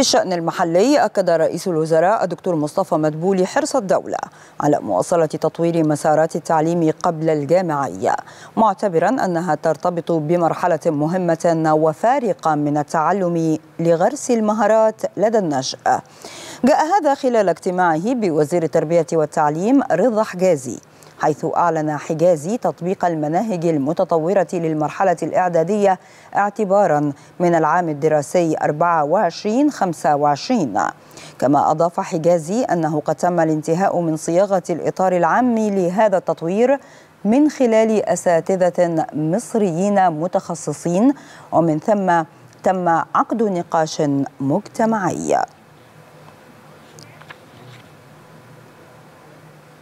في الشأن المحلي أكد رئيس الوزراء الدكتور مصطفى مدبولي حرص الدولة على مواصلة تطوير مسارات التعليم قبل الجامعية معتبرا أنها ترتبط بمرحلة مهمة وفارقة من التعلم لغرس المهارات لدى النشأة جاء هذا خلال اجتماعه بوزير التربية والتعليم رضا حجازي حيث أعلن حجازي تطبيق المناهج المتطورة للمرحلة الإعدادية اعتبارا من العام الدراسي 24-25 كما أضاف حجازي أنه قد تم الانتهاء من صياغة الإطار العام لهذا التطوير من خلال أساتذة مصريين متخصصين ومن ثم تم عقد نقاش مجتمعي